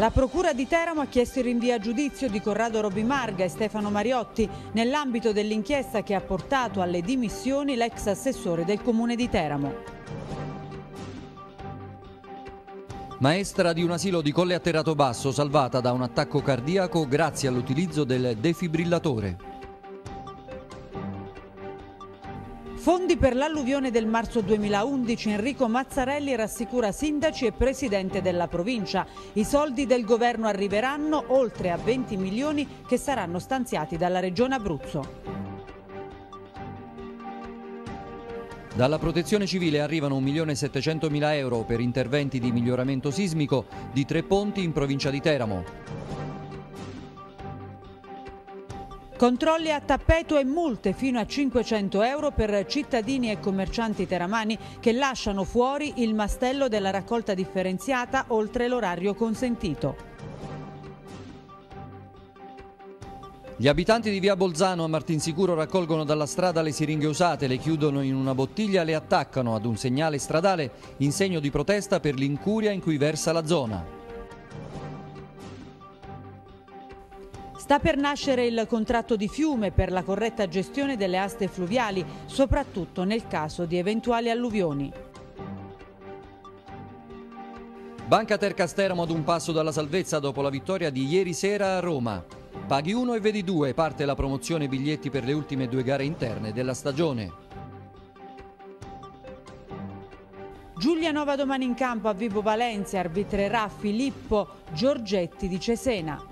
La Procura di Teramo ha chiesto il rinvio a giudizio di Corrado Robimarga e Stefano Mariotti nell'ambito dell'inchiesta che ha portato alle dimissioni l'ex assessore del comune di Teramo. Maestra di un asilo di Colle a Terrato Basso, salvata da un attacco cardiaco grazie all'utilizzo del defibrillatore. Fondi per l'alluvione del marzo 2011, Enrico Mazzarelli rassicura sindaci e presidente della provincia. I soldi del governo arriveranno oltre a 20 milioni che saranno stanziati dalla regione Abruzzo. Dalla protezione civile arrivano 1.700.000 euro per interventi di miglioramento sismico di tre ponti in provincia di Teramo. Controlli a tappeto e multe fino a 500 euro per cittadini e commercianti teramani che lasciano fuori il mastello della raccolta differenziata oltre l'orario consentito. Gli abitanti di via Bolzano a Martinsicuro raccolgono dalla strada le siringhe usate, le chiudono in una bottiglia e le attaccano ad un segnale stradale in segno di protesta per l'incuria in cui versa la zona. Sta per nascere il contratto di fiume per la corretta gestione delle aste fluviali, soprattutto nel caso di eventuali alluvioni. Banca Tercasteramo ad un passo dalla salvezza dopo la vittoria di ieri sera a Roma. Paghi 1 e vedi 2, parte la promozione biglietti per le ultime due gare interne della stagione. Giulia Nova domani in campo a Vibo Valencia arbitrerà Filippo Giorgetti di Cesena.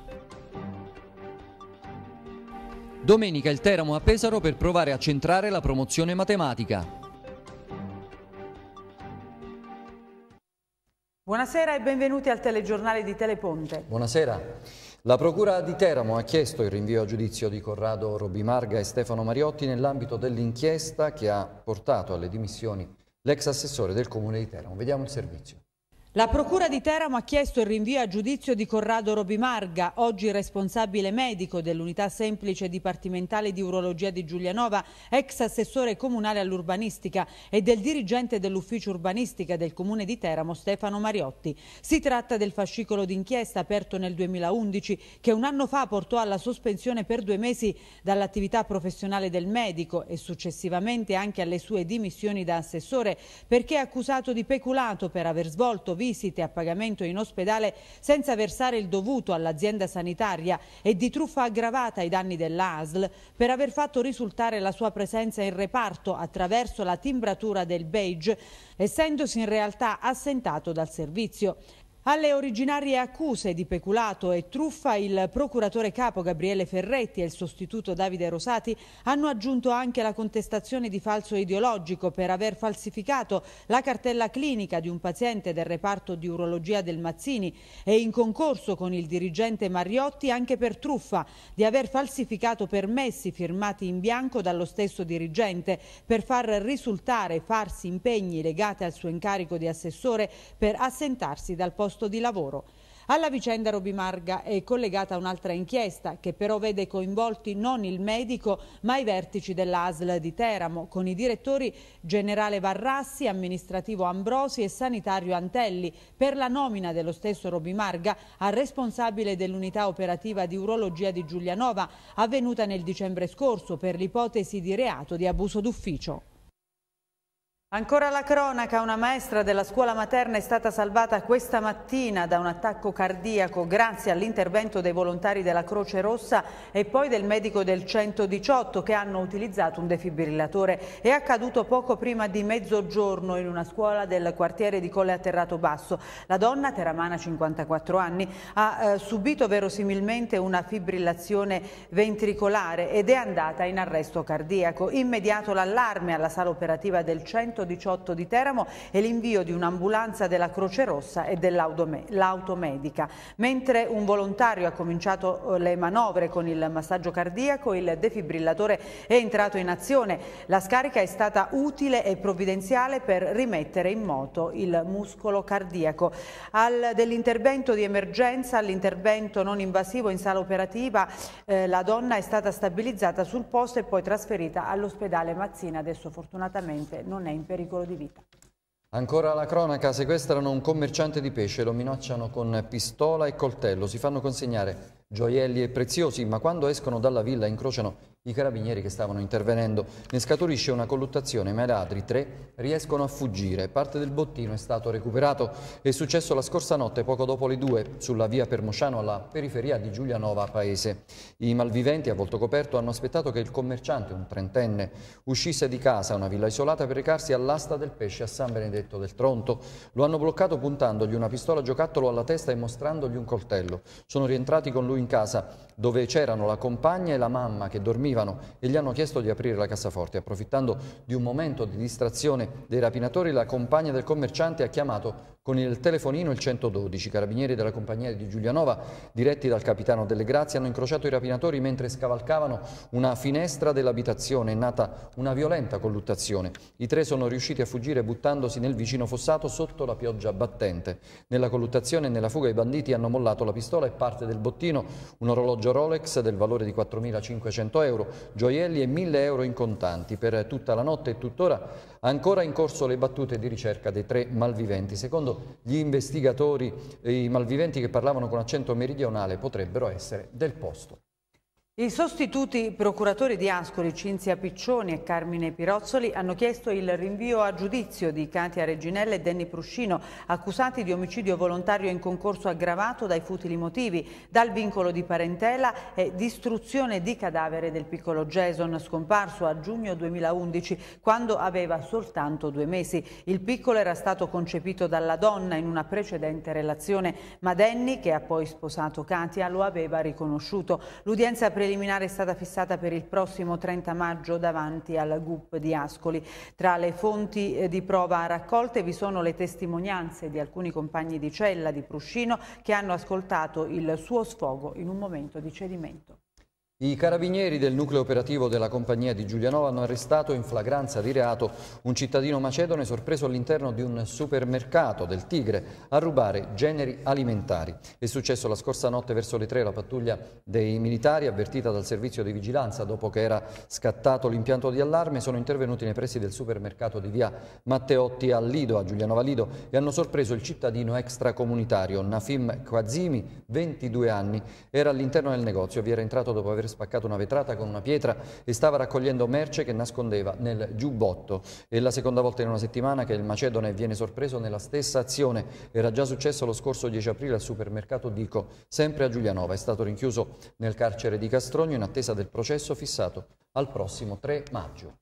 Domenica il Teramo a Pesaro per provare a centrare la promozione matematica. Buonasera e benvenuti al telegiornale di Teleponte. Buonasera. La Procura di Teramo ha chiesto il rinvio a giudizio di Corrado Robimarga e Stefano Mariotti nell'ambito dell'inchiesta che ha portato alle dimissioni l'ex assessore del Comune di Teramo. Vediamo il servizio. La Procura di Teramo ha chiesto il rinvio a giudizio di Corrado Robimarga, oggi responsabile medico dell'unità semplice dipartimentale di urologia di Giulianova, ex assessore comunale all'urbanistica e del dirigente dell'ufficio urbanistica del comune di Teramo Stefano Mariotti. Si tratta del fascicolo d'inchiesta aperto nel 2011 che un anno fa portò alla sospensione per due mesi dall'attività professionale del medico e successivamente anche alle sue dimissioni da assessore perché accusato di peculato per aver svolto vita visite a pagamento in ospedale senza versare il dovuto all'azienda sanitaria e di truffa aggravata ai danni dell'ASL per aver fatto risultare la sua presenza in reparto attraverso la timbratura del beige, essendosi in realtà assentato dal servizio. Alle originarie accuse di peculato e truffa il procuratore capo Gabriele Ferretti e il sostituto Davide Rosati hanno aggiunto anche la contestazione di falso ideologico per aver falsificato la cartella clinica di un paziente del reparto di urologia del Mazzini e in concorso con il dirigente Mariotti anche per truffa di aver falsificato permessi firmati in bianco dallo stesso dirigente per far risultare farsi impegni legati al suo incarico di assessore per assentarsi dal posto posto di lavoro. Alla vicenda Robimarga è collegata un'altra inchiesta che però vede coinvolti non il medico ma i vertici dell'ASL di Teramo con i direttori generale Varrassi, amministrativo Ambrosi e sanitario Antelli per la nomina dello stesso Robimarga a responsabile dell'unità operativa di urologia di Giulianova avvenuta nel dicembre scorso per l'ipotesi di reato di abuso d'ufficio. Ancora la cronaca, una maestra della scuola materna è stata salvata questa mattina da un attacco cardiaco grazie all'intervento dei volontari della Croce Rossa e poi del medico del 118 che hanno utilizzato un defibrillatore. È accaduto poco prima di mezzogiorno in una scuola del quartiere di Colle Atterrato Basso. La donna, teramana 54 anni, ha eh, subito verosimilmente una fibrillazione ventricolare ed è andata in arresto cardiaco. Immediato l'allarme alla sala operativa del 118 118 di Teramo e l'invio di un'ambulanza della Croce Rossa e dell'automedica. Mentre un volontario ha cominciato eh, le manovre con il massaggio cardiaco, il defibrillatore è entrato in azione. La scarica è stata utile e provvidenziale per rimettere in moto il muscolo cardiaco. dell'intervento di emergenza all'intervento non invasivo in sala operativa eh, la donna è stata stabilizzata sul posto e poi trasferita all'ospedale Mazzina. Adesso fortunatamente non è in pericolo di vita. Ancora la cronaca, sequestrano un commerciante di pesce, lo minacciano con pistola e coltello, si fanno consegnare gioielli e preziosi, ma quando escono dalla villa incrociano i carabinieri che stavano intervenendo ne scaturisce una colluttazione, ma i ladri, tre, riescono a fuggire. Parte del bottino è stato recuperato. È successo la scorsa notte, poco dopo le due, sulla via Permosciano alla periferia di Giulianova Paese. I malviventi a volto coperto hanno aspettato che il commerciante, un trentenne, uscisse di casa, una villa isolata, per recarsi all'asta del pesce a San Benedetto del Tronto. Lo hanno bloccato puntandogli una pistola giocattolo alla testa e mostrandogli un coltello. Sono rientrati con lui in casa dove c'erano la compagna e la mamma che dormivano e gli hanno chiesto di aprire la cassaforte. Approfittando di un momento di distrazione dei rapinatori, la compagna del commerciante ha chiamato con il telefonino il 112, carabinieri della compagnia di Giulianova, diretti dal capitano Delle Grazie, hanno incrociato i rapinatori mentre scavalcavano una finestra dell'abitazione. È nata una violenta colluttazione. I tre sono riusciti a fuggire buttandosi nel vicino fossato sotto la pioggia battente. Nella colluttazione e nella fuga i banditi hanno mollato la pistola e parte del bottino, un orologio Rolex del valore di 4.500 euro, gioielli e 1.000 euro in contanti. Per tutta la notte e tuttora ancora in corso le battute di ricerca dei tre malviventi. Secondo gli investigatori, i malviventi che parlavano con accento meridionale potrebbero essere del posto. I sostituti procuratori di Ascoli, Cinzia Piccioni e Carmine Pirozzoli, hanno chiesto il rinvio a giudizio di Katia Reginella e Denny Pruscino, accusati di omicidio volontario in concorso aggravato dai futili motivi, dal vincolo di parentela e distruzione di cadavere del piccolo Jason, scomparso a giugno 2011, quando aveva soltanto due mesi. Il piccolo era stato concepito dalla donna in una precedente relazione, ma Denny, che ha poi sposato Katia, lo aveva riconosciuto. L'udienza preliminare preliminare è stata fissata per il prossimo 30 maggio davanti al GUP di Ascoli. Tra le fonti eh, di prova raccolte vi sono le testimonianze di alcuni compagni di cella di Pruscino che hanno ascoltato il suo sfogo in un momento di cedimento. I carabinieri del nucleo operativo della compagnia di Giulianova hanno arrestato in flagranza di reato un cittadino macedone sorpreso all'interno di un supermercato del Tigre a rubare generi alimentari. È successo la scorsa notte verso le tre la pattuglia dei militari avvertita dal servizio di vigilanza dopo che era scattato l'impianto di allarme sono intervenuti nei pressi del supermercato di via Matteotti a Lido, a Giulianova Lido e hanno sorpreso il cittadino extracomunitario Nafim Quazimi, 22 anni, era all'interno del negozio, vi era entrato dopo aver spaccato una vetrata con una pietra e stava raccogliendo merce che nascondeva nel giubbotto. È la seconda volta in una settimana che il Macedone viene sorpreso nella stessa azione. Era già successo lo scorso 10 aprile al supermercato Dico, sempre a Giulianova. È stato rinchiuso nel carcere di Castrogno in attesa del processo fissato al prossimo 3 maggio.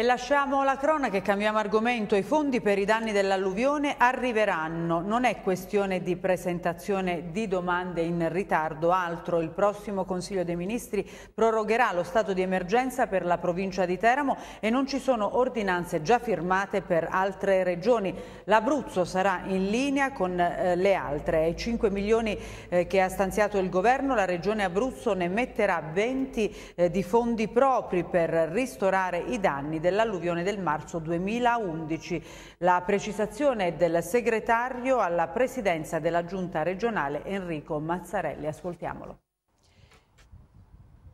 E lasciamo la cronaca e cambiamo argomento. I fondi per i danni dell'alluvione arriveranno. Non è questione di presentazione di domande in ritardo, altro. Il prossimo Consiglio dei Ministri prorogherà lo stato di emergenza per la provincia di Teramo e non ci sono ordinanze già firmate per altre regioni. L'Abruzzo sarà in linea con eh, le altre. Ai 5 milioni eh, che ha stanziato il governo, la regione Abruzzo ne metterà 20 eh, di fondi propri per ristorare i danni dell'alluvione del marzo 2011. La precisazione è del segretario alla presidenza della giunta regionale Enrico Mazzarelli. Ascoltiamolo.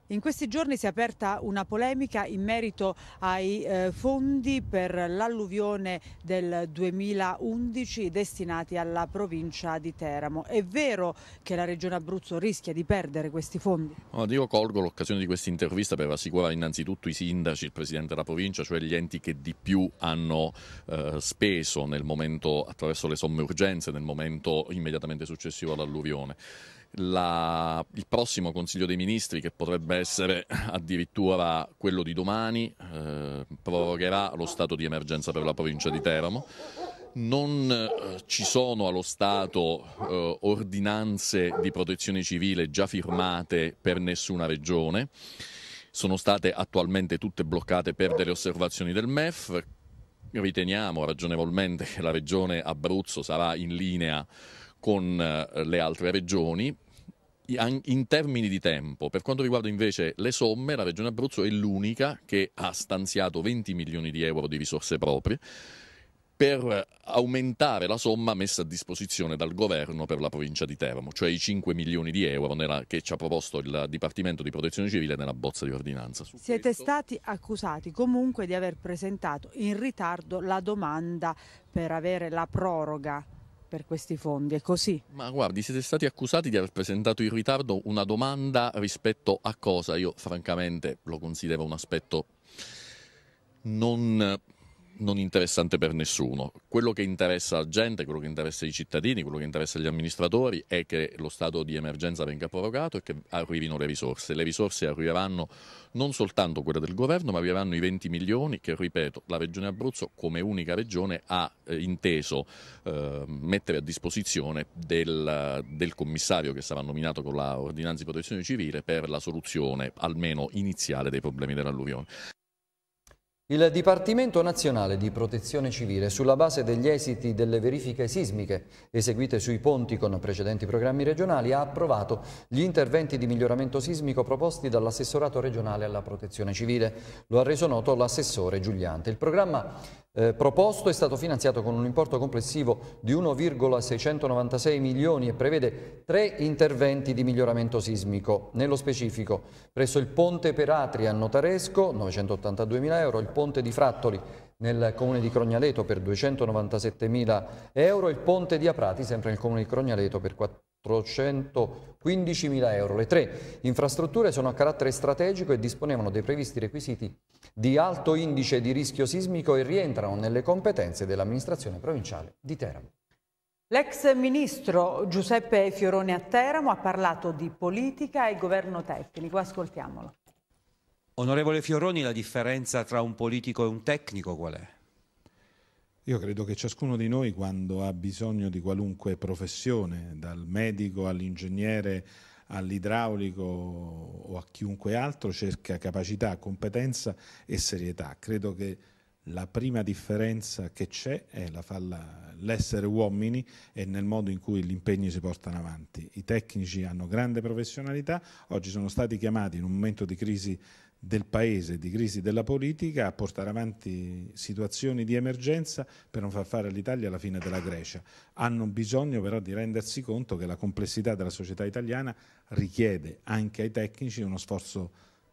In questi giorni si è aperta una polemica in merito ai eh, fondi per l'alluvione del 2011 destinati alla provincia di Teramo. È vero che la Regione Abruzzo rischia di perdere questi fondi? Io colgo l'occasione di questa intervista per rassicurare innanzitutto i sindaci, il Presidente della provincia, cioè gli enti che di più hanno eh, speso momento, attraverso le somme urgenze nel momento immediatamente successivo all'alluvione la, il prossimo Consiglio dei Ministri, che potrebbe essere addirittura quello di domani, eh, prorogherà lo stato di emergenza per la provincia di Teramo. Non eh, ci sono allo Stato eh, ordinanze di protezione civile già firmate per nessuna regione, sono state attualmente tutte bloccate per delle osservazioni del MEF. Riteniamo ragionevolmente che la regione Abruzzo sarà in linea con eh, le altre regioni in termini di tempo, per quanto riguarda invece le somme, la Regione Abruzzo è l'unica che ha stanziato 20 milioni di euro di risorse proprie per aumentare la somma messa a disposizione dal governo per la provincia di Teramo, cioè i 5 milioni di euro nella, che ci ha proposto il Dipartimento di Protezione Civile nella bozza di ordinanza. Su Siete questo... stati accusati comunque di aver presentato in ritardo la domanda per avere la proroga per questi fondi, è così. Ma guardi, siete stati accusati di aver presentato in ritardo una domanda rispetto a cosa? Io francamente lo considero un aspetto non non interessante per nessuno. Quello che interessa la gente, quello che interessa i cittadini, quello che interessa gli amministratori è che lo stato di emergenza venga prorogato e che arrivino le risorse. Le risorse arriveranno non soltanto quelle del governo, ma arriveranno i 20 milioni che, ripeto, la Regione Abruzzo come unica regione ha eh, inteso eh, mettere a disposizione del, del, commissario che sarà nominato con la ordinanza di protezione civile per la soluzione almeno iniziale dei problemi dell'alluvione. Il Dipartimento Nazionale di Protezione Civile, sulla base degli esiti delle verifiche sismiche eseguite sui ponti con precedenti programmi regionali, ha approvato gli interventi di miglioramento sismico proposti dall'assessorato regionale alla protezione civile. Lo ha reso noto l'assessore Giuliante. Il programma eh, proposto è stato finanziato con un importo complessivo di 1,696 milioni e prevede tre interventi di miglioramento sismico. Nello specifico, presso il ponte Peratri a Notaresco, 982 mila euro, il ponte di Frattoli nel comune di Crognaleto per 297 mila euro, il ponte di Aprati sempre nel comune di Crognaleto per 4 415.000 euro. Le tre infrastrutture sono a carattere strategico e disponevano dei previsti requisiti di alto indice di rischio sismico e rientrano nelle competenze dell'amministrazione provinciale di Teramo. L'ex ministro Giuseppe Fiorone a Teramo ha parlato di politica e governo tecnico. Ascoltiamolo. Onorevole Fioroni, la differenza tra un politico e un tecnico qual è? Io credo che ciascuno di noi quando ha bisogno di qualunque professione, dal medico all'ingegnere all'idraulico o a chiunque altro, cerca capacità, competenza e serietà. Credo che la prima differenza che c'è è l'essere uomini e nel modo in cui gli impegni si portano avanti. I tecnici hanno grande professionalità, oggi sono stati chiamati in un momento di crisi del paese, di crisi della politica, a portare avanti situazioni di emergenza per non far fare all'Italia la fine della Grecia. Hanno bisogno però di rendersi conto che la complessità della società italiana richiede anche ai tecnici uno sforzo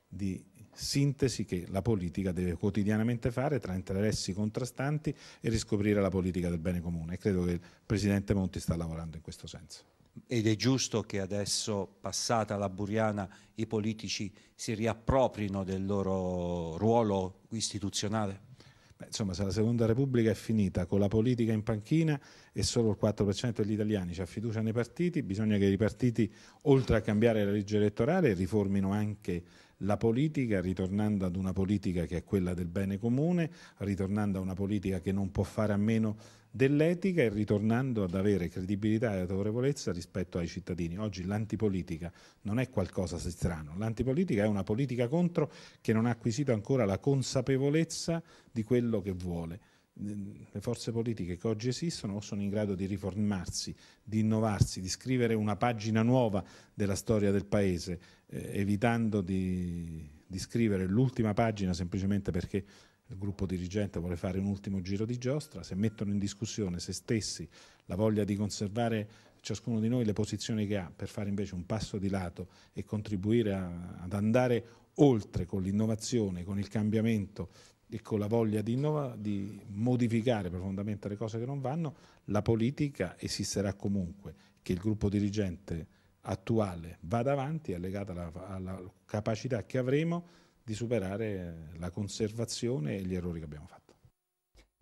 di sintesi che la politica deve quotidianamente fare tra interessi contrastanti e riscoprire la politica del bene comune. E credo che il Presidente Monti sta lavorando in questo senso ed è giusto che adesso, passata la Buriana, i politici si riapproprino del loro ruolo istituzionale? Beh, insomma, se la Seconda Repubblica è finita con la politica in panchina e solo il 4% degli italiani ha fiducia nei partiti, bisogna che i partiti, oltre a cambiare la legge elettorale, riformino anche la politica, ritornando ad una politica che è quella del bene comune, ritornando a una politica che non può fare a meno dell'etica e ritornando ad avere credibilità e autorevolezza rispetto ai cittadini. Oggi l'antipolitica non è qualcosa di strano, l'antipolitica è una politica contro che non ha acquisito ancora la consapevolezza di quello che vuole. Le forze politiche che oggi esistono o sono in grado di riformarsi, di innovarsi, di scrivere una pagina nuova della storia del Paese eh, evitando di, di scrivere l'ultima pagina semplicemente perché il gruppo dirigente vuole fare un ultimo giro di giostra, se mettono in discussione se stessi la voglia di conservare ciascuno di noi le posizioni che ha per fare invece un passo di lato e contribuire a, ad andare oltre con l'innovazione, con il cambiamento e con la voglia di, di modificare profondamente le cose che non vanno, la politica esisterà comunque, che il gruppo dirigente attuale vada avanti è legata alla, alla capacità che avremo di superare la conservazione e gli errori che abbiamo fatto.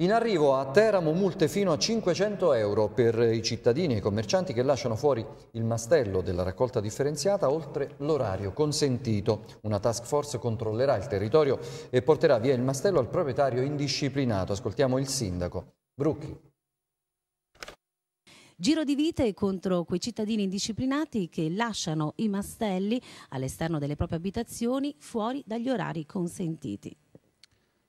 In arrivo a Teramo multe fino a 500 euro per i cittadini e i commercianti che lasciano fuori il mastello della raccolta differenziata oltre l'orario consentito. Una task force controllerà il territorio e porterà via il mastello al proprietario indisciplinato. Ascoltiamo il sindaco. Brucchi. Giro di vite contro quei cittadini indisciplinati che lasciano i mastelli all'esterno delle proprie abitazioni fuori dagli orari consentiti.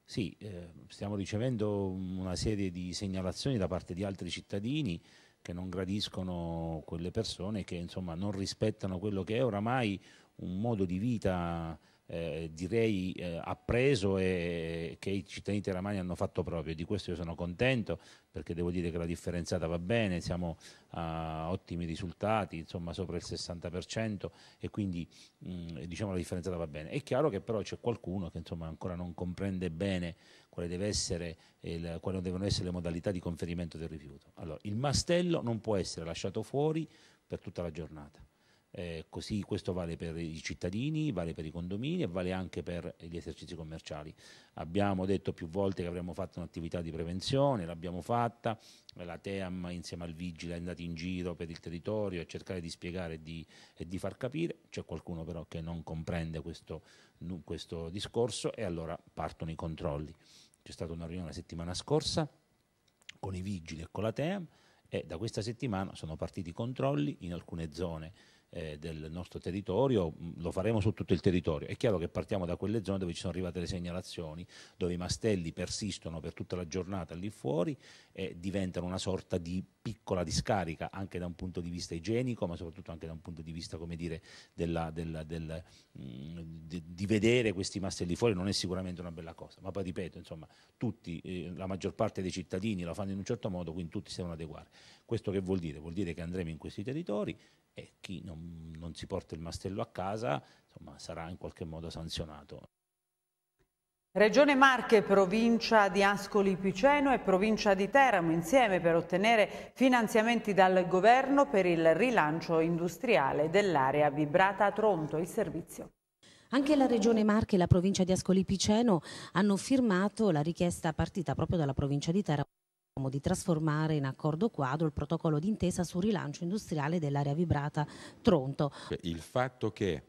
Sì, eh, stiamo ricevendo una serie di segnalazioni da parte di altri cittadini che non gradiscono quelle persone che insomma non rispettano quello che è oramai un modo di vita eh, direi eh, appreso e che i cittadini teramani hanno fatto proprio. Di questo io sono contento perché devo dire che la differenziata va bene, siamo a ah, ottimi risultati, insomma sopra il 60% e quindi mh, mm, diciamo la differenziata va bene. È chiaro che però c'è qualcuno che insomma ancora non comprende bene quale deve essere il, quali devono essere le modalità di conferimento del rifiuto. Allora, il mastello non può essere lasciato fuori per tutta la giornata eh, così questo vale per i cittadini, vale per i condomini e vale anche per gli esercizi commerciali. Abbiamo detto più volte che avremmo fatto un'attività di prevenzione, l'abbiamo fatta, la TEAM insieme al Vigile è andata in giro per il territorio a cercare di spiegare e di, e di far capire, c'è qualcuno però che non comprende questo, questo discorso e allora partono i controlli. C'è stata una riunione la settimana scorsa con i Vigili e con la TEAM e da questa settimana sono partiti i controlli in alcune zone eh, del nostro territorio, mm, lo faremo su tutto il territorio. È chiaro che partiamo da quelle zone dove ci sono arrivate le segnalazioni, dove i mastelli persistono per tutta la giornata lì fuori e diventano una sorta di piccola discarica anche da un punto di vista igienico, ma soprattutto anche da un punto di vista, come dire, della, della, della, mh, mm, di, di, vedere questi mastelli fuori non è sicuramente una bella cosa. Ma poi ripeto, insomma, tutti, eh, la maggior parte dei cittadini lo fanno in un certo modo, quindi tutti si devono adeguare. Questo che vuol dire? Vuol dire che andremo in questi territori e chi non non, si porta il mastello a casa, insomma, sarà in qualche modo sanzionato. Regione Marche, provincia di Ascoli Piceno e provincia di Teramo insieme per ottenere finanziamenti dal governo per il rilancio industriale dell'area vibrata a Tronto, il servizio. Anche la Regione Marche e la provincia di Ascoli Piceno hanno firmato la richiesta partita proprio dalla provincia di Teramo di trasformare in accordo quadro il protocollo d'intesa sul rilancio industriale dell'area vibrata Tronto. Cioè, il fatto che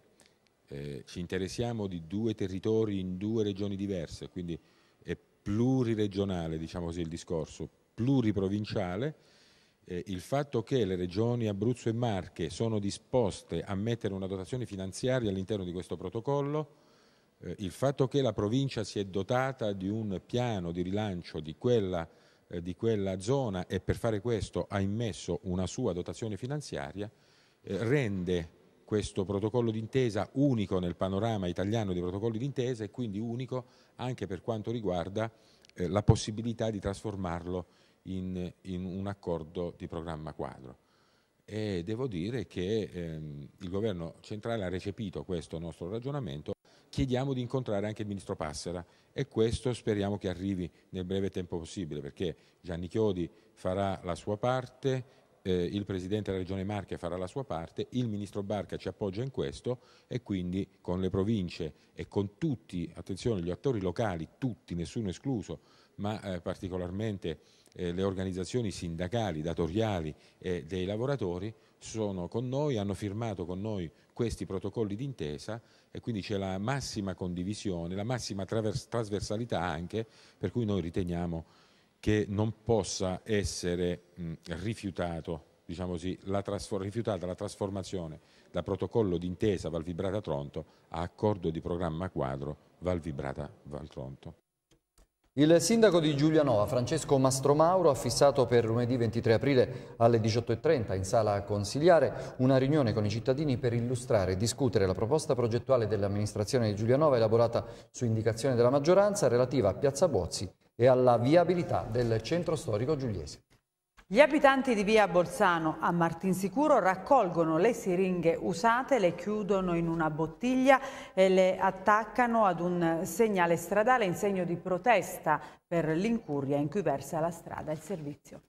eh, ci interessiamo di due territori in due regioni diverse, quindi è pluriregionale, diciamo così il discorso, pluriprovinciale, eh, il fatto che le regioni Abruzzo e Marche sono disposte a mettere una dotazione finanziaria all'interno di questo protocollo, eh, il fatto che la provincia si è dotata di un piano di rilancio di quella eh, di quella zona e per fare questo ha immesso una sua dotazione finanziaria, eh, rende questo protocollo d'intesa unico nel panorama italiano dei protocolli d'intesa e quindi unico anche per quanto riguarda eh, la possibilità di trasformarlo in, in, un accordo di programma quadro. E devo dire che ehm, il governo centrale ha recepito questo nostro ragionamento chiediamo di incontrare anche il ministro Passera e questo speriamo che arrivi nel breve tempo possibile perché Gianni Chiodi farà la sua parte, eh, il Presidente della Regione Marche farà la sua parte, il Ministro Barca ci appoggia in questo e quindi con le province e con tutti, attenzione, gli attori locali, tutti, nessuno escluso, ma eh, particolarmente eh, le organizzazioni sindacali, datoriali e dei lavoratori sono con noi, hanno firmato con noi questi protocolli d'intesa e quindi c'è la massima condivisione, la massima trasversalità anche, per cui noi riteniamo che non possa essere mh, rifiutato, diciamo così, la rifiutata la trasformazione da protocollo d'intesa Valvibrata Tronto a accordo di programma quadro Valvibrata Valtronto. Il sindaco di Giulianova, Francesco Mastromauro, ha fissato per lunedì 23 aprile alle 18.30 in sala consiliare una riunione con i cittadini per illustrare e discutere la proposta progettuale dell'amministrazione di Giulianova elaborata su indicazione della maggioranza relativa a Piazza Bozzi e alla viabilità del centro storico giuliese. Gli abitanti di via Bolzano a Martinsicuro raccolgono le siringhe usate, le chiudono in una bottiglia e le attaccano ad un segnale stradale in segno di protesta per l'incuria in cui versa la strada e il servizio.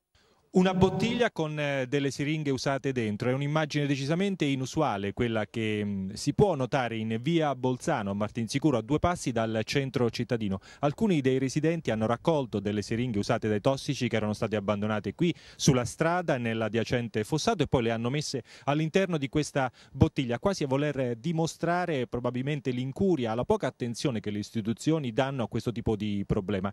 Una bottiglia con eh, delle siringhe usate dentro è un'immagine decisamente inusuale, quella che mm, si può notare in via Bolzano a Martinsicuro, a due passi dal centro cittadino. Alcuni dei residenti hanno raccolto delle siringhe usate dai tossici che erano state abbandonate qui sulla strada, nell'adiacente fossato e poi le hanno messe all'interno di questa bottiglia, quasi a voler dimostrare probabilmente l'incuria, la poca attenzione che le istituzioni danno a questo tipo di problema.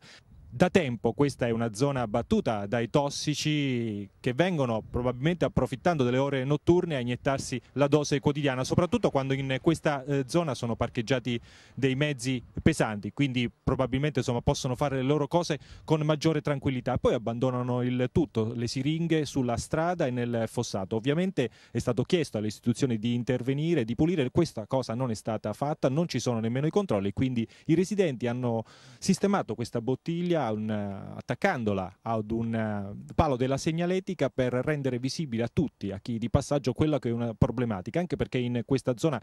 Da tempo questa è una zona abbattuta dai tossici che vengono probabilmente approfittando delle ore notturne a iniettarsi la dose quotidiana, soprattutto quando in questa eh, zona sono parcheggiati dei mezzi pesanti, quindi probabilmente insomma, possono fare le loro cose con maggiore tranquillità. Poi abbandonano il tutto, le siringhe sulla strada e nel fossato. Ovviamente è stato chiesto alle istituzioni di intervenire, di pulire, questa cosa non è stata fatta, non ci sono nemmeno i controlli, quindi i residenti hanno sistemato questa bottiglia energia un, attaccandola ad un eh, palo della segnaletica per rendere visibile a tutti, a chi di passaggio, quella che è una problematica, anche perché in questa zona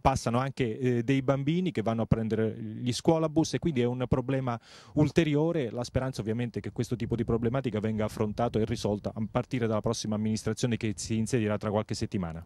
passano anche eh, dei bambini che vanno a prendere gli scuolabus e quindi è un problema ulteriore. La speranza ovviamente è che questo tipo di problematica venga affrontato e risolta a partire dalla prossima amministrazione che si insedierà tra qualche settimana.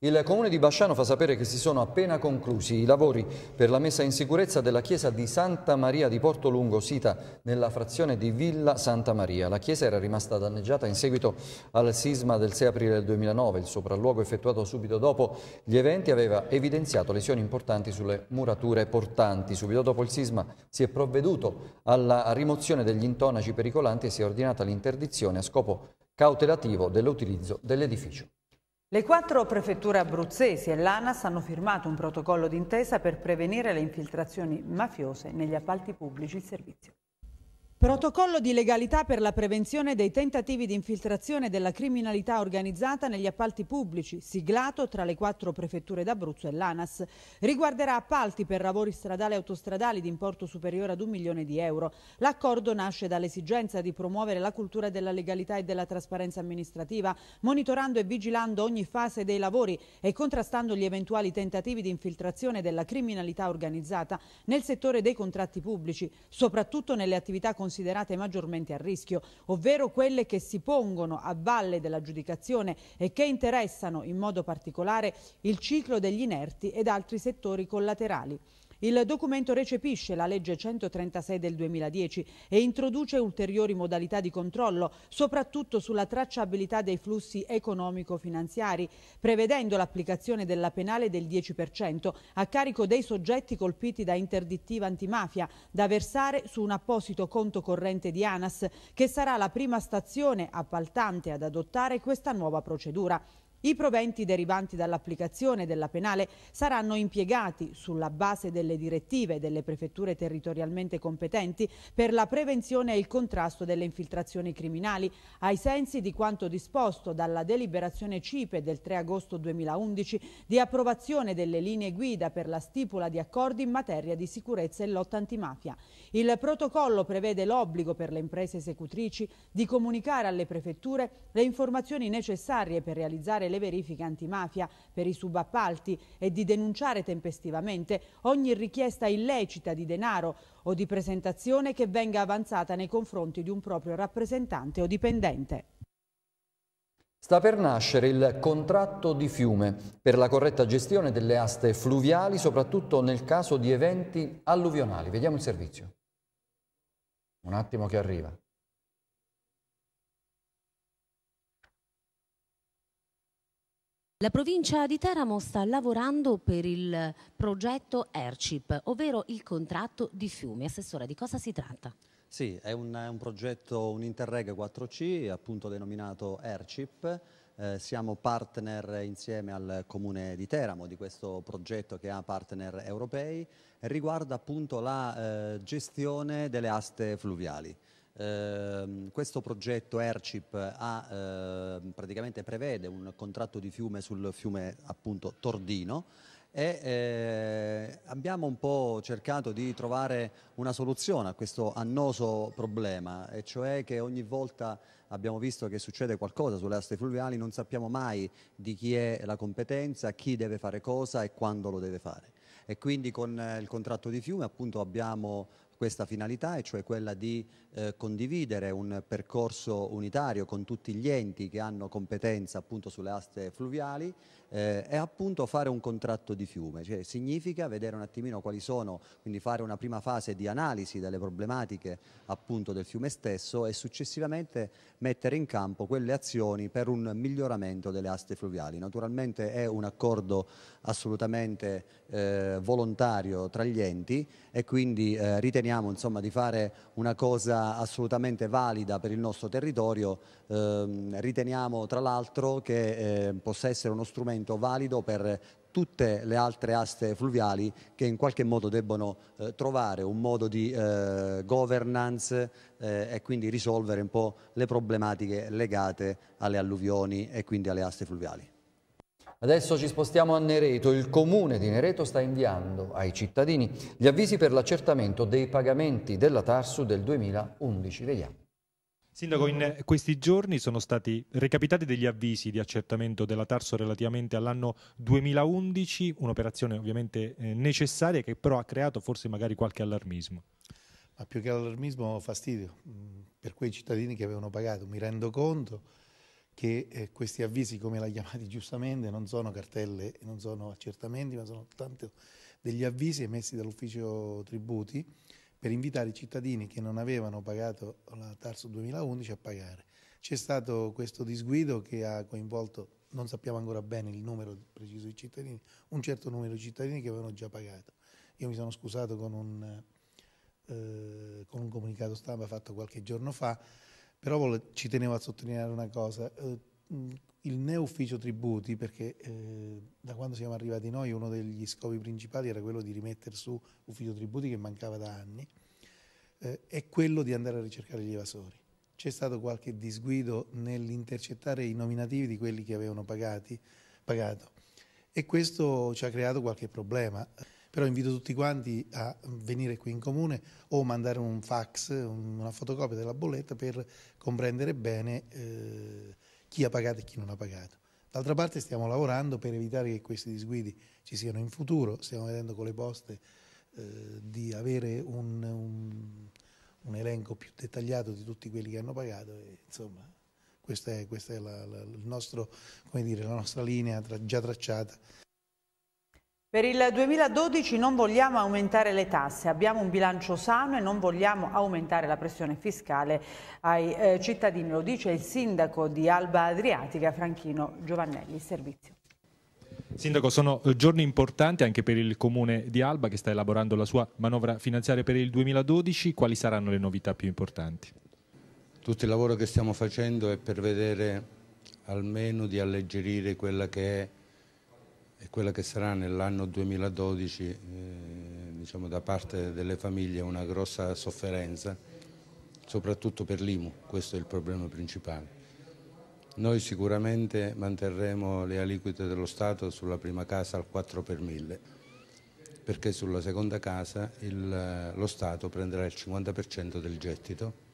Il comune di Basciano fa sapere che si sono appena conclusi i lavori per la messa in sicurezza della chiesa di Santa Maria di Porto Lungo, sita nella frazione di Villa Santa Maria. La chiesa era rimasta danneggiata in seguito al sisma del 6 aprile del 2009. Il sopralluogo effettuato subito dopo gli eventi aveva evidenziato lesioni importanti sulle murature portanti. Subito dopo il sisma si è provveduto alla rimozione degli intonaci pericolanti e si è ordinata l'interdizione a scopo cautelativo dell'utilizzo dell'edificio. Le quattro prefetture abruzzesi e l'ANAS hanno firmato un protocollo d'intesa per prevenire le infiltrazioni mafiose negli appalti pubblici in servizio. Protocollo di legalità per la prevenzione dei tentativi di infiltrazione della criminalità organizzata negli appalti pubblici, siglato tra le quattro prefetture d'Abruzzo e l'ANAS. Riguarderà appalti per lavori stradali e autostradali di importo superiore ad un milione di euro. L'accordo nasce dall'esigenza di promuovere la cultura della legalità e della trasparenza amministrativa, monitorando e vigilando ogni fase dei lavori e contrastando gli eventuali tentativi di infiltrazione della criminalità organizzata nel settore dei contratti pubblici, soprattutto nelle attività con considerate maggiormente a rischio, ovvero quelle che si pongono a valle dell'aggiudicazione e che interessano in modo particolare il ciclo degli inerti ed altri settori collaterali. Il documento recepisce la legge 136 del 2010 e introduce ulteriori modalità di controllo, soprattutto sulla tracciabilità dei flussi economico-finanziari, prevedendo l'applicazione della penale del 10% a carico dei soggetti colpiti da interdittiva antimafia, da versare su un apposito conto corrente di ANAS, che sarà la prima stazione appaltante ad adottare questa nuova procedura. I proventi derivanti dall'applicazione della penale saranno impiegati sulla base delle direttive delle prefetture territorialmente competenti per la prevenzione e il contrasto delle infiltrazioni criminali, ai sensi di quanto disposto dalla deliberazione CIPE del 3 agosto 2011 di approvazione delle linee guida per la stipula di accordi in materia di sicurezza e lotta antimafia. Il protocollo prevede l'obbligo per le imprese esecutrici di comunicare alle prefetture le informazioni necessarie per realizzare le verifiche antimafia per i subappalti e di denunciare tempestivamente ogni richiesta illecita di denaro o di presentazione che venga avanzata nei confronti di un proprio rappresentante o dipendente. Sta per nascere il contratto di fiume per la corretta gestione delle aste fluviali, soprattutto nel caso di eventi alluvionali. Vediamo il servizio. Un attimo che arriva. La provincia di Teramo sta lavorando per il progetto ERCIP, ovvero il contratto di fiumi. Assessore, di cosa si tratta? Sì, è un, un progetto, un Interreg 4C, appunto denominato ERCIP. Eh, siamo partner insieme al Comune di Teramo di questo progetto che ha partner europei riguarda appunto la eh, gestione delle aste fluviali. Eh, questo progetto Airchip ha, eh, praticamente prevede un contratto di fiume sul fiume appunto Tordino e eh, abbiamo un po' cercato di trovare una soluzione a questo annoso problema, e cioè che ogni volta abbiamo visto che succede qualcosa sulle aste fluviali non sappiamo mai di chi è la competenza, chi deve fare cosa e quando lo deve fare e quindi con eh, il contratto di fiume appunto abbiamo questa finalità, e cioè quella di eh, condividere un percorso unitario con tutti gli enti che hanno competenza appunto sulle aste fluviali eh, è appunto fare un contratto di fiume, cioè significa vedere un attimino quali sono, quindi fare una prima fase di analisi delle problematiche appunto del fiume stesso e successivamente mettere in campo quelle azioni per un miglioramento delle aste fluviali. Naturalmente è un accordo assolutamente eh, volontario tra gli enti e quindi eh, riteniamo insomma, di fare una cosa assolutamente valida per il nostro territorio, ehm, riteniamo tra l'altro che eh, possa essere uno strumento atteggiamento valido per tutte le altre aste fluviali che in qualche modo debbono eh, trovare un modo di eh, governance eh, e quindi risolvere un po' le problematiche legate alle alluvioni e quindi alle aste fluviali. Adesso ci spostiamo a Nereto. Il comune di Nereto sta inviando ai cittadini gli avvisi per l'accertamento dei pagamenti della Tarsu del 2011. Vediamo. Sindaco, in eh, questi giorni sono stati recapitati degli avvisi di accertamento della Tarso relativamente all'anno 2011, un'operazione ovviamente eh, necessaria che però ha creato forse magari qualche allarmismo. Ma più che allarmismo fastidio mm, per quei cittadini che avevano pagato. Mi rendo conto che eh, questi avvisi, come l'ha chiamati giustamente, non sono cartelle, non sono accertamenti, ma sono tanto degli avvisi emessi dall'ufficio tributi per invitare i cittadini che non avevano pagato la Tarso 2011 a pagare. C'è stato questo disguido che ha coinvolto, non sappiamo ancora bene il numero preciso di cittadini, un certo numero di cittadini che avevano già pagato. Io mi sono scusato con un, eh, con un comunicato stampa fatto qualche giorno fa, però ci tenevo a sottolineare una cosa. Eh, il neo ufficio tributi, perché eh, da quando siamo arrivati noi uno degli scopi principali era quello di rimettere su ufficio tributi che mancava da anni, eh, è quello di andare a ricercare gli evasori. C'è stato qualche disguido nell'intercettare i nominativi di quelli che avevano pagati, pagato e questo ci ha creato qualche problema. Però invito tutti quanti a venire qui in comune o mandare un fax, una fotocopia della bolletta per comprendere bene eh, chi ha pagato e chi non ha pagato. D'altra parte stiamo lavorando per evitare che questi disguidi ci siano in futuro, stiamo vedendo con le poste eh, di avere un, un, un, elenco più dettagliato di tutti quelli che hanno pagato, e, insomma questa è, questa è la, la, nostro, dire, la nostra linea tra, già tracciata. Per il 2012 non vogliamo aumentare le tasse, abbiamo un bilancio sano e non vogliamo aumentare la pressione fiscale ai eh, cittadini, lo dice il sindaco di Alba Adriatica, Franchino Giovannelli. Servizio. Sindaco, sono giorni importanti anche per il Comune di Alba che sta elaborando la sua manovra finanziaria per il 2012. Quali saranno le novità più importanti? Tutto il lavoro che stiamo facendo è per vedere almeno di alleggerire quella che è e quella che sarà nell'anno 2012 eh, diciamo da parte delle famiglie una grossa sofferenza, soprattutto per l'IMU, questo è il problema principale. Noi sicuramente manterremo le aliquote dello Stato sulla prima casa al 4 per 1000, perché sulla seconda casa il, eh, lo Stato prenderà il 50% del gettito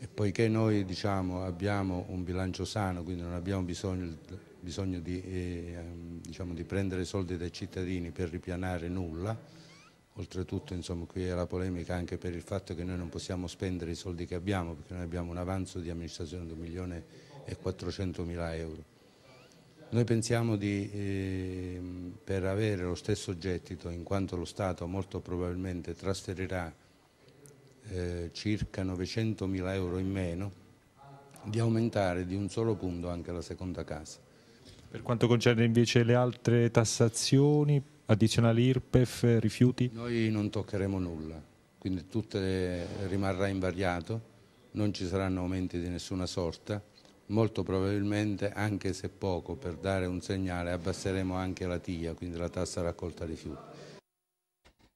e poiché noi diciamo, abbiamo un bilancio sano, quindi non abbiamo bisogno bisogno di, eh, diciamo, di prendere soldi dai cittadini per ripianare nulla, oltretutto insomma, qui è la polemica anche per il fatto che noi non possiamo spendere i soldi che abbiamo perché noi abbiamo un avanzo di amministrazione di 1.400.000 euro. Noi pensiamo di, eh, per avere lo stesso gettito, in quanto lo Stato molto probabilmente trasferirà eh, circa 900 mila euro in meno, di aumentare di un solo punto anche la seconda casa. Per quanto concerne invece le altre tassazioni, addizionali IRPEF, rifiuti? Noi non toccheremo nulla, quindi tutto rimarrà invariato, non ci saranno aumenti di nessuna sorta, molto probabilmente anche se poco per dare un segnale abbasseremo anche la TIA, quindi la tassa raccolta rifiuti.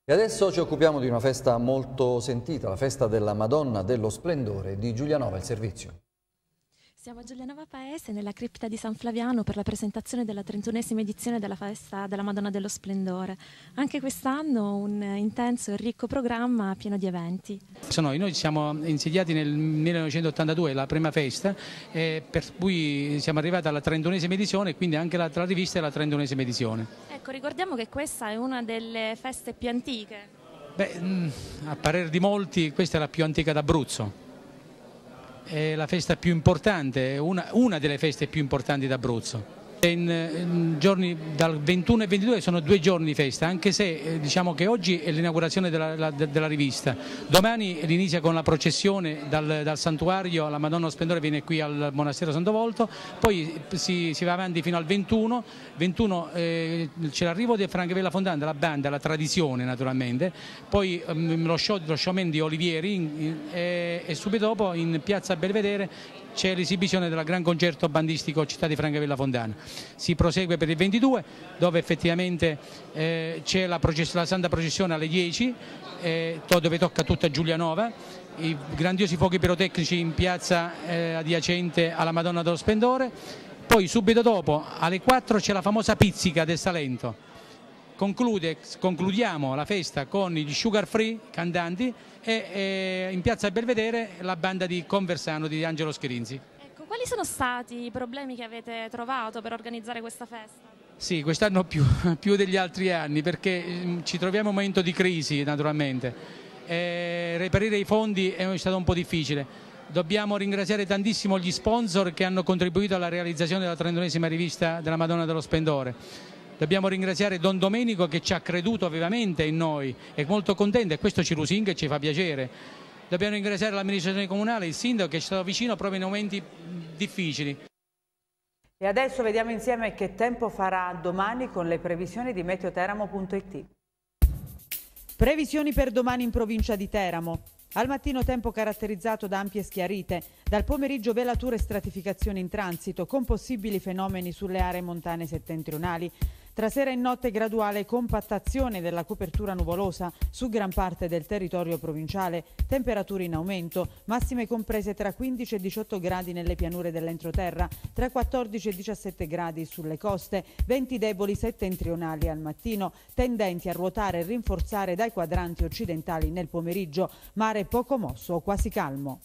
E adesso ci occupiamo di una festa molto sentita, la festa della Madonna dello Splendore di Giulianova, il servizio. Siamo a Giulianova Paese nella cripta di San Flaviano per la presentazione della 31esima edizione della festa della Madonna dello Splendore. Anche quest'anno un intenso e ricco programma pieno di eventi. Noi, noi siamo insediati nel 1982, la prima festa, eh, per cui siamo arrivati alla 31esima edizione, quindi anche la, la rivista è la 31esima edizione. Ecco, ricordiamo che questa è una delle feste più antiche. Beh, mm, a parere di molti questa è la più antica d'Abruzzo è la festa più importante, una, una delle feste più importanti d'Abruzzo. In, giorni dal 21 e 22 sono due giorni di festa, anche se eh, diciamo che oggi è l'inaugurazione della, della, rivista. Domani inizia con la processione dal, dal santuario alla Madonna Splendore, viene qui al monastero Santo Volto, poi si, si va avanti fino al 21, 21 eh, c'è l'arrivo di Franchevella Fontana, la banda, la tradizione naturalmente, poi ehm, lo, show, lo showman di Olivieri in, in, e, eh, e subito dopo in piazza Belvedere c'è l'esibizione del Gran Concerto Bandistico Città di Francavilla Fontana. Si prosegue per il 22 dove effettivamente eh, c'è la, la, Santa Processione alle 10 eh, dove tocca tutta Giulianova, i grandiosi fuochi pirotecnici in piazza eh, adiacente alla Madonna dello Splendore, poi subito dopo alle 4 c'è la famosa pizzica del Salento Conclude, concludiamo la festa con gli Sugar Free cantanti e, e, in piazza Belvedere la banda di Conversano di Angelo Schirinzi. Ecco, quali sono stati i problemi che avete trovato per organizzare questa festa? Sì, quest'anno più, più, degli altri anni perché mm, ci troviamo in un momento di crisi naturalmente. E eh, reperire i fondi è stato un po' difficile. Dobbiamo ringraziare tantissimo gli sponsor che hanno contribuito alla realizzazione della 31esima rivista della Madonna dello Spendore Dobbiamo ringraziare Don Domenico che ci ha creduto vivamente in noi, è molto contento e questo ci lusinga e ci fa piacere. Dobbiamo ringraziare l'amministrazione comunale, il sindaco che è stato vicino proprio in momenti difficili. E adesso vediamo insieme che tempo farà domani con le previsioni di meteoteramo.it. Previsioni per domani in provincia di Teramo. Al mattino tempo caratterizzato da ampie schiarite, dal pomeriggio velature e stratificazioni in transito con possibili fenomeni sulle aree montane settentrionali. Tra sera e notte graduale compattazione della copertura nuvolosa su gran parte del territorio provinciale, temperature in aumento, massime comprese tra 15 e 18 gradi nelle pianure dell'entroterra, tra 14 e 17 gradi sulle coste, venti deboli settentrionali al mattino, tendenti a ruotare e rinforzare dai quadranti occidentali nel pomeriggio, mare poco mosso o quasi calmo.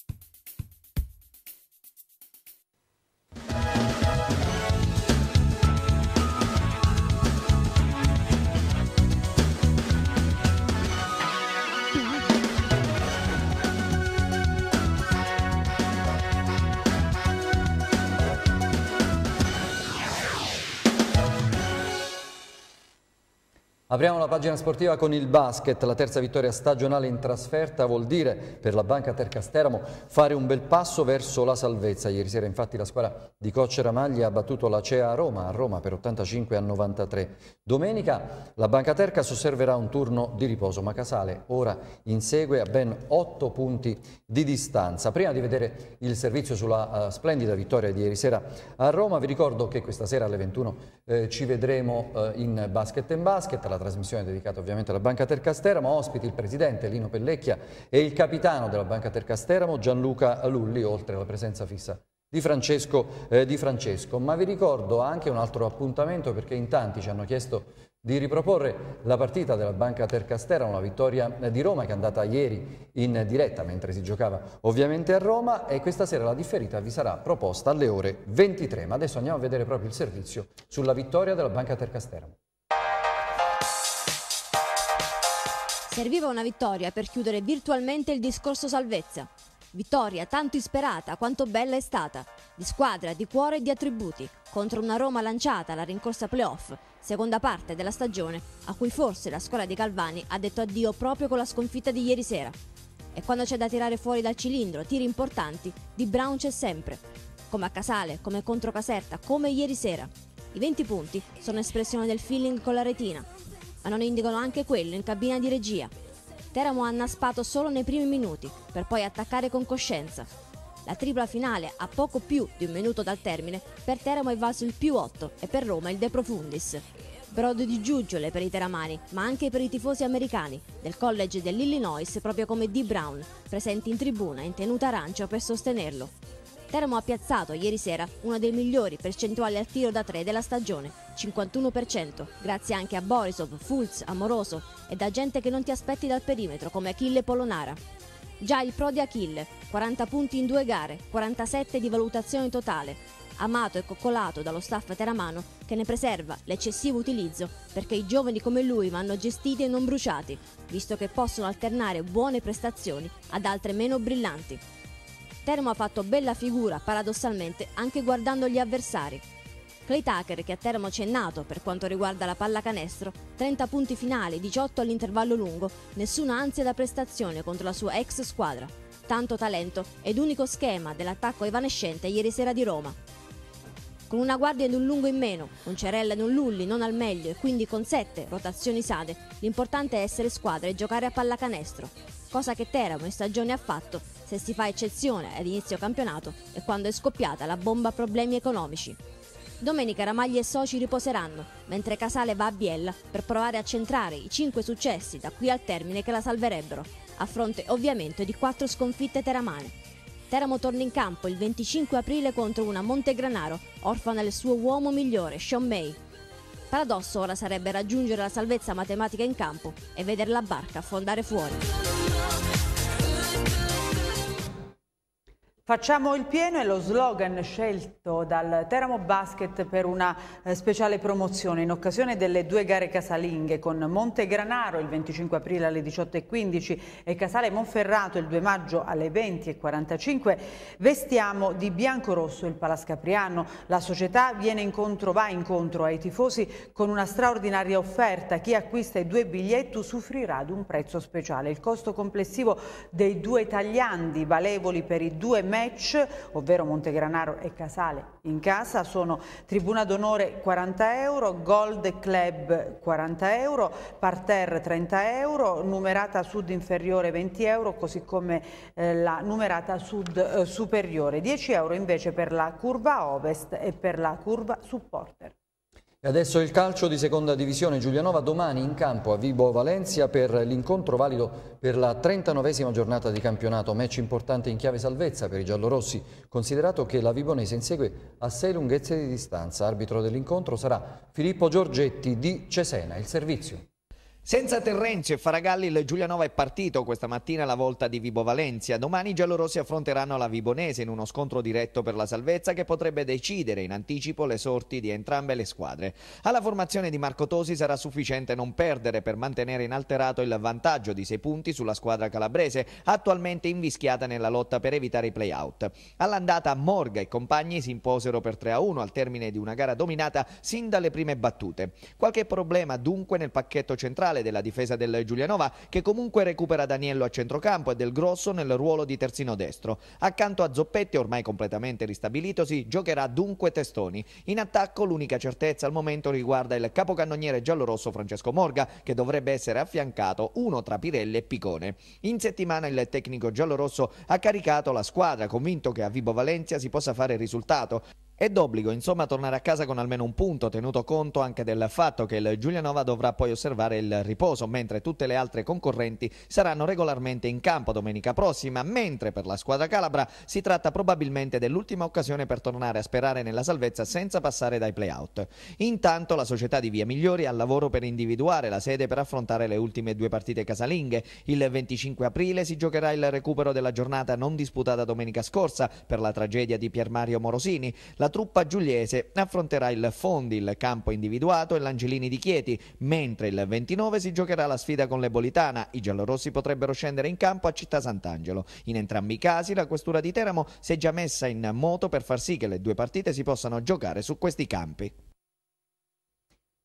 Apriamo la pagina sportiva con il basket, la terza vittoria stagionale in trasferta vuol dire per la Banca Tercasteramo fare un bel passo verso la salvezza. Ieri sera infatti la squadra di Coach Ramagli ha battuto la CEA a Roma, a Roma per 85 a 93. Domenica la Banca Terca osserverà un turno di riposo, ma Casale ora insegue a ben 8 punti di distanza. Prima di vedere il servizio sulla uh, splendida vittoria di ieri sera a Roma vi ricordo che questa sera alle 21 eh, ci vedremo eh, in Basket and Basket, la trasmissione dedicata ovviamente alla Banca Tercasteramo, ospiti il presidente Lino Pellecchia e il capitano della Banca Tercasteramo Gianluca Lulli, oltre alla presenza fissa di Francesco, eh, di Francesco. Ma vi ricordo anche un altro appuntamento perché in tanti ci hanno chiesto di riproporre la partita della Banca Tercastera, una vittoria eh, di Roma che è andata ieri in diretta mentre si giocava ovviamente a Roma e questa sera la differita vi sarà proposta alle ore 23. Ma adesso andiamo a vedere proprio il servizio sulla vittoria della Banca Tercastera. Serviva una vittoria per chiudere virtualmente il discorso salvezza. Vittoria tanto isperata quanto bella è stata, di squadra, di cuore e di attributi, contro una Roma lanciata alla rincorsa playoff, seconda parte della stagione, a cui forse la squadra di Calvani ha detto addio proprio con la sconfitta di ieri sera. E quando c'è da tirare fuori dal cilindro tiri importanti, di Brown c'è sempre, come a Casale, come contro Caserta, come ieri sera. I 20 punti sono espressione del feeling con la retina, ma non indicano anche quello in cabina di regia. Teramo ha annaspato solo nei primi minuti, per poi attaccare con coscienza. La tripla finale, a poco più di un minuto dal termine, per Teramo è valso il più 8 e per Roma il De Profundis. Brodo di giuggiole per i teramani, ma anche per i tifosi americani, del college dell'Illinois proprio come Dee Brown, presenti in tribuna in tenuta arancio per sostenerlo. Teramo ha piazzato ieri sera una dei migliori percentuali al tiro da tre della stagione, 51%, grazie anche a Borisov, Fulz, Amoroso e da gente che non ti aspetti dal perimetro come Achille Polonara. Già il pro di Achille, 40 punti in due gare, 47 di valutazione totale, amato e coccolato dallo staff teramano che ne preserva l'eccessivo utilizzo perché i giovani come lui vanno gestiti e non bruciati, visto che possono alternare buone prestazioni ad altre meno brillanti. Teramo ha fatto bella figura, paradossalmente, anche guardando gli avversari. Clay Tucker, che a Teramo c'è nato per quanto riguarda la pallacanestro, 30 punti finali, 18 all'intervallo lungo, nessuna ansia da prestazione contro la sua ex squadra. Tanto talento ed unico schema dell'attacco evanescente ieri sera di Roma. Con una guardia ed un lungo in meno, un Cerella ed un Lulli non al meglio e quindi con 7 rotazioni sade, l'importante è essere squadra e giocare a pallacanestro, cosa che Teramo in stagione ha fatto se si fa eccezione ad inizio campionato e quando è scoppiata la bomba problemi economici. Domenica Ramagli e soci riposeranno, mentre Casale va a Biella per provare a centrare i cinque successi da qui al termine che la salverebbero, a fronte ovviamente di quattro sconfitte teramane. Teramo torna in campo il 25 aprile contro una Montegranaro, orfana del suo uomo migliore, Sean May. Paradosso ora sarebbe raggiungere la salvezza matematica in campo e vedere la barca affondare fuori. Facciamo il pieno è lo slogan scelto dal Teramo Basket per una eh, speciale promozione in occasione delle due gare casalinghe con Monte Granaro il 25 aprile alle 18.15 e Casale Monferrato il 2 maggio alle 20.45. Vestiamo di bianco-rosso il Palascapriano. La società viene incontro, va incontro ai tifosi con una straordinaria offerta. Chi acquista i due biglietti soffrirà di un prezzo speciale. Il costo complessivo dei due tagliandi valevoli per i due mezzi match, ovvero Montegranaro e Casale in casa, sono tribuna d'onore 40 euro, Gold Club 40 euro, parterre 30 euro, numerata sud inferiore 20 euro, così come eh, la numerata sud eh, superiore 10 euro invece per la curva ovest e per la curva supporter. E adesso il calcio di seconda divisione Giulianova domani in campo a Vibo Valencia per l'incontro valido per la 39esima giornata di campionato, match importante in chiave salvezza per i giallorossi, considerato che la Vibonese insegue a sei lunghezze di distanza. Arbitro dell'incontro sarà Filippo Giorgetti di Cesena. Il servizio. Senza Terrenzio e Faragalli il Giulianova è partito, questa mattina alla volta di Vibo Valencia. Domani i giallorossi affronteranno la Vibonese in uno scontro diretto per la salvezza che potrebbe decidere in anticipo le sorti di entrambe le squadre. Alla formazione di Marco Tosi sarà sufficiente non perdere per mantenere inalterato il vantaggio di 6 punti sulla squadra calabrese, attualmente invischiata nella lotta per evitare i playout. All'andata Morga e compagni si imposero per 3-1 al termine di una gara dominata sin dalle prime battute. Qualche problema dunque nel pacchetto centrale centrale della difesa del Giulianova che comunque recupera Daniello a centrocampo e Del Grosso nel ruolo di terzino destro. Accanto a Zoppetti, ormai completamente ristabilitosi, giocherà dunque Testoni. In attacco l'unica certezza al momento riguarda il capocannoniere giallorosso Francesco Morga che dovrebbe essere affiancato uno tra Pirelli e Picone. In settimana il tecnico giallorosso ha caricato la squadra convinto che a Vibo Valencia si possa fare risultato è d'obbligo insomma tornare a casa con almeno un punto, tenuto conto anche del fatto che il Giulianova dovrà poi osservare il riposo, mentre tutte le altre concorrenti saranno regolarmente in campo domenica prossima, mentre per la squadra Calabra si tratta probabilmente dell'ultima occasione per tornare a sperare nella salvezza senza passare dai playout. Intanto la società di Via Migliori ha lavoro per individuare la sede per affrontare le ultime due partite casalinghe. Il 25 aprile si giocherà il recupero della giornata non disputata domenica scorsa per la tragedia di Pier Mario Morosini. La la truppa giuliese affronterà il Fondi, il campo individuato, e l'Angelini di Chieti, mentre il 29 si giocherà la sfida con l'Ebolitana. I giallorossi potrebbero scendere in campo a Città Sant'Angelo. In entrambi i casi la questura di Teramo si è già messa in moto per far sì che le due partite si possano giocare su questi campi.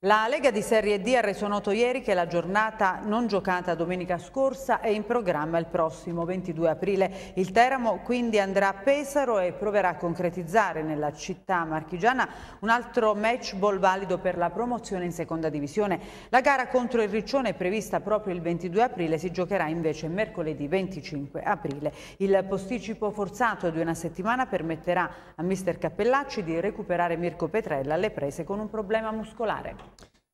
La Lega di Serie D ha reso noto ieri che la giornata non giocata domenica scorsa è in programma il prossimo 22 aprile. Il Teramo quindi andrà a Pesaro e proverà a concretizzare nella città marchigiana un altro match ball valido per la promozione in seconda divisione. La gara contro il Riccione prevista proprio il 22 aprile si giocherà invece mercoledì 25 aprile. Il posticipo forzato di una settimana permetterà a mister Cappellacci di recuperare Mirko Petrella alle prese con un problema muscolare.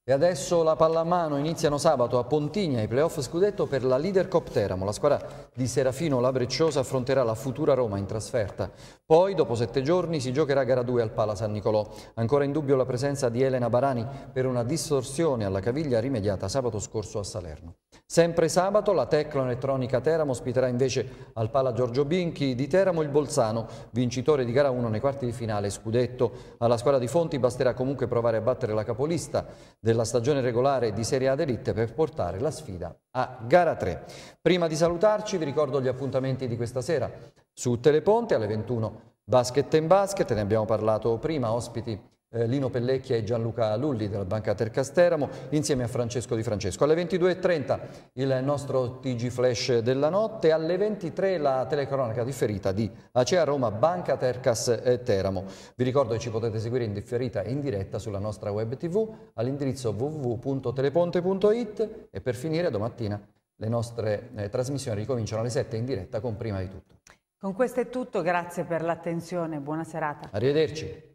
E adesso la pallamano iniziano sabato a Pontigna i playoff scudetto per la Leader Cop Teramo. La squadra di Serafino Labrecciosa affronterà la futura Roma in trasferta. Poi, dopo sette giorni, si giocherà gara 2 al Pala San Nicolò. Ancora in dubbio la presenza di Elena Barani per una distorsione alla caviglia rimediata sabato scorso a Salerno. Sempre sabato la Tecla Elettronica Teramo ospiterà invece al Pala Giorgio Binchi di Teramo il Bolzano, vincitore di gara 1 nei quarti di finale scudetto. Alla squadra di Fonti basterà comunque provare a battere la capolista del della stagione regolare di Serie A d'Elite per portare la sfida a gara 3. Prima di salutarci vi ricordo gli appuntamenti di questa sera su Teleponte alle 21 Basket in Basket, ne abbiamo parlato prima, ospiti eh, Lino Pellecchia e Gianluca Lulli della Banca Tercasteramo insieme a Francesco Di Francesco. Alle 22.30 il nostro TG Flash della notte, alle 23 la telecronaca differita di Acea Roma, Banca Tercas eh, Teramo. Vi ricordo che ci potete seguire in differita e in diretta sulla nostra web tv all'indirizzo www.teleponte.it e per finire domattina le nostre eh, trasmissioni ricominciano alle 7 in diretta con Prima di Tutto. Con questo è tutto, grazie per l'attenzione, buona serata. Arrivederci.